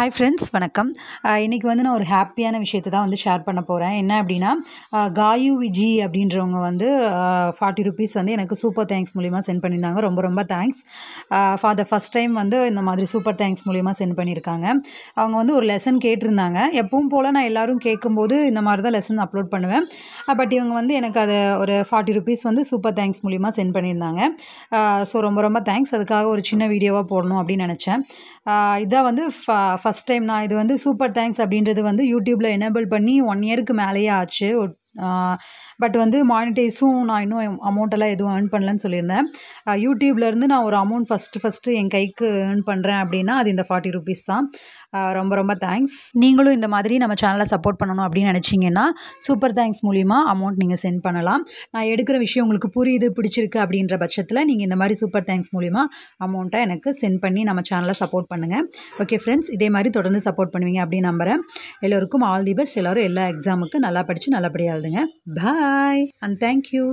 hi friends வணக்கம் இன்றைக்கி வந்து நான் ஒரு ஹாப்பியான விஷயத்தை தான் வந்து ஷேர் பண்ண போகிறேன் என்ன அப்படின்னா காயு விஜி அப்படின்றவங்க வந்து ஃபார்ட்டி ருபீஸ் வந்து எனக்கு சூப்பர் தேங்க்ஸ் மூலிமா சென்ட் பண்ணியிருந்தாங்க ரொம்ப ரொம்ப thanks for the first time வந்து இந்த மாதிரி சூப்பர் தேங்க்ஸ் மூலிமா சென்ட் பண்ணியிருக்காங்க அவங்க வந்து ஒரு லெசன் கேட்டிருந்தாங்க எப்பவும் போல் நான் எல்லோரும் கேட்கும்போது இந்த மாதிரி தான் லெசன் அப்லோட் பண்ணுவேன் பட் இவங்க வந்து எனக்கு அது ஒரு ஃபார்ட்டி ருபீஸ் வந்து சூப்பர் தேங்க்ஸ் மூலிமா சென்ட் பண்ணியிருந்தாங்க ஸோ ரொம்ப ரொம்ப தேங்க்ஸ் அதுக்காக ஒரு சின்ன வீடியோவாக போடணும் அப்படின்னு நினச்சேன் இதான் வந்து ஃப ஃபஸ்ட் டைம் நான் இது வந்து சூப்பர் தேங்க்ஸ் அப்படின்றது வந்து யூடியூப்பில் எனேபிள் பண்ணி ஒன் இயருக்கு மேலேயே ஆச்சு பட் வந்து மானிட்டைஸும் நான் இன்னும் அமௌண்ட்டெல்லாம் எதுவும் ஏர்ன் பண்ணலன்னு சொல்லியிருந்தேன் யூடியூப்லேருந்து நான் ஒரு அமௌண்ட் ஃபஸ்ட்டு ஃபஸ்ட்டு என் கைக்கு ஏர்ன் பண்ணுறேன் அப்படின்னா அது இந்த ஃபார்ட்டி ருபீஸ் தான் ரொம்ப ரொம்ப தேங்க்ஸ் நீங்களும் இந்த மாதிரி நம்ம சேனலை சப்போர்ட் பண்ணணும் அப்படின்னு நினச்சிங்கன்னா சூப்பர் தேங்க்ஸ் மூலிமா அமௌண்ட் நீங்கள் சென்ட் பண்ணலாம் நான் எடுக்கிற விஷயம் உங்களுக்கு புரியுது பிடிச்சிருக்கு அப்படின்ற பட்சத்தில் நீங்கள் இந்த மாதிரி சூப்பர் தேங்க்ஸ் மூலிமா அமௌண்ட்டை எனக்கு சென்ட் பண்ணி நம்ம சேனலை சப்போர்ட் பண்ணுங்கள் ஓகே ஃப்ரெண்ட்ஸ் இதே மாதிரி தொடர்ந்து சப்போர்ட் பண்ணுவீங்க அப்படின்னு நம்புகிறேன் எல்லோருக்கும் ஆல் தி பெஸ்ட் எல்லோரும் எல்லா எக்ஸாமுக்கு நல்லா படித்து நல்லபடியாக வாழ்ந்துங்க பாய் அண்ட் தேங்க்யூ